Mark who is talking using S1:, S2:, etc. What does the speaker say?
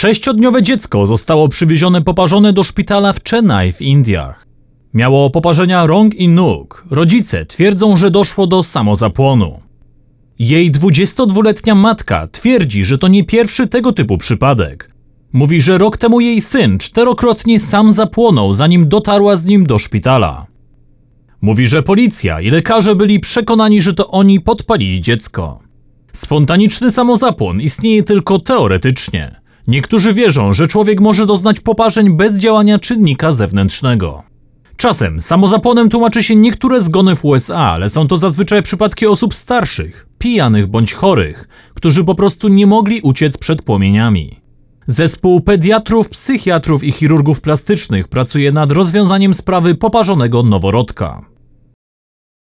S1: Sześciodniowe dziecko zostało przywiezione poparzone do szpitala w Chennai w Indiach. Miało poparzenia rąk i nóg. Rodzice twierdzą, że doszło do samozapłonu. Jej 22-letnia matka twierdzi, że to nie pierwszy tego typu przypadek. Mówi, że rok temu jej syn czterokrotnie sam zapłonął, zanim dotarła z nim do szpitala. Mówi, że policja i lekarze byli przekonani, że to oni podpalili dziecko. Spontaniczny samozapłon istnieje tylko teoretycznie. Niektórzy wierzą, że człowiek może doznać poparzeń bez działania czynnika zewnętrznego. Czasem samozapłonem tłumaczy się niektóre zgony w USA, ale są to zazwyczaj przypadki osób starszych, pijanych bądź chorych, którzy po prostu nie mogli uciec przed płomieniami. Zespół pediatrów, psychiatrów i chirurgów plastycznych pracuje nad rozwiązaniem sprawy poparzonego noworodka.